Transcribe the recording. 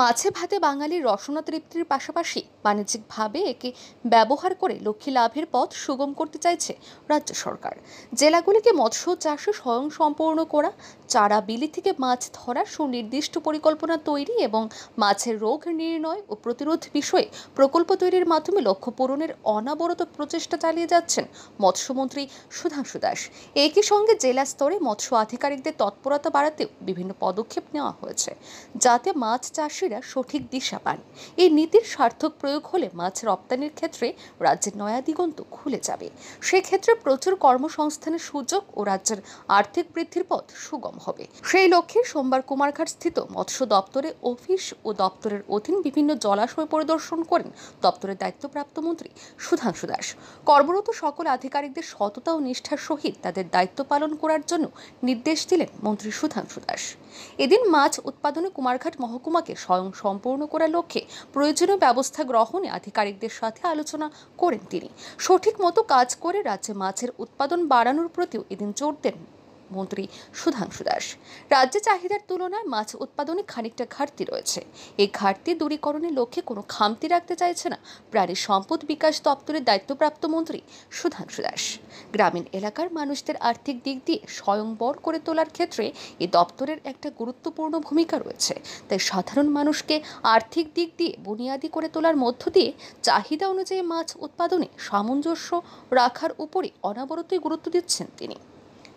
মাছে ভাতে বাঙালির রসনা তৃপ্তির পাশাপাশি বাণিজ্যিকভাবে একে ব্যবহার করে লক্ষ্মী লাভের পথ সুগম করতে চাইছে রাজ্য সরকার জেলাগুলিকে মৎস্য চাষে স্বয়ং সম্পূর্ণ করা চারা বিলি থেকে মাছ ধরার সুনির্দিষ্ট পরিকল্পনা তৈরি এবং মাছের রোগ নির্ণয় ও প্রতিরোধ বিষয়ে প্রকল্প তৈরির মাধ্যমে লক্ষ্য পূরণের অনাবরত প্রচেষ্টা চালিয়ে যাচ্ছেন মৎস্যমন্ত্রী সুধাংশু দাস একই সঙ্গে জেলা স্তরে মৎস্য আধিকারিকদের তৎপরতা বাড়াতেও বিভিন্ন পদক্ষেপ নেওয়া হয়েছে যাতে মাছ চাষে ব্যবসায়ীরা সঠিক দিশা পান এই নীতির সার্থক প্রয়োগ হলে মাছ রপ্তানির ক্ষেত্রে রাজ্যের নয়া দিগন্ত খুলে যাবে সেক্ষেত্রে প্রচুর কর্মসংস্থানের সুযোগ ও রাজ্যের আর্থিক বৃদ্ধির পথ সুগম হবে সেই লক্ষ্যে সোমবার কুমারঘাট স্থিত মৎস্য দপ্তরে অফিস ও দপ্তরের অধীন বিভিন্ন জলাশয় পরিদর্শন করেন দপ্তরের দায়িত্বপ্রাপ্ত মন্ত্রী সুধাংশু দাস কর্মরত সকল আধিকারিকদের সততা ও নিষ্ঠার সহিত তাদের দায়িত্ব পালন করার জন্য নির্দেশ দিলেন মন্ত্রী সুধাংশু দাস এদিন মাছ উৎপাদনে কুমারঘাট মহকুমাকে স্বয়ং সম্পূর্ণ করার লক্ষ্যে প্রয়োজনীয় ব্যবস্থা গ্রহণে আধিকারিকদের সাথে আলোচনা করেন তিনি সঠিক মতো কাজ করে রাজ্যে মাছের উৎপাদন বাড়ানোর প্রতিও এদিন জোর দেন মন্ত্রী সুধাংশু দাস রাজ্যে চাহিদার তুলনায় মাছ উৎপাদনে খানিকটা ঘাটতি রয়েছে এই ঘাটতি দূরীকরণের লক্ষ্যে কোনো খামতি রাখতে চাইছে না প্রাণী সম্পদ বিকাশ দপ্তরের দায়িত্বপ্রাপ্ত মন্ত্রী সুধাংশু দাস গ্রামীণ এলাকার মানুষদের আর্থিক দিক দিয়ে স্বয়ংবর করে তোলার ক্ষেত্রে এ দপ্তরের একটা গুরুত্বপূর্ণ ভূমিকা রয়েছে তাই সাধারণ মানুষকে আর্থিক দিক দিয়ে বুনিয়াদি করে তোলার মধ্য দিয়ে চাহিদা অনুযায়ী মাছ উৎপাদনে সামঞ্জস্য রাখার উপরই অনাবরতই গুরুত্ব দিচ্ছেন তিনি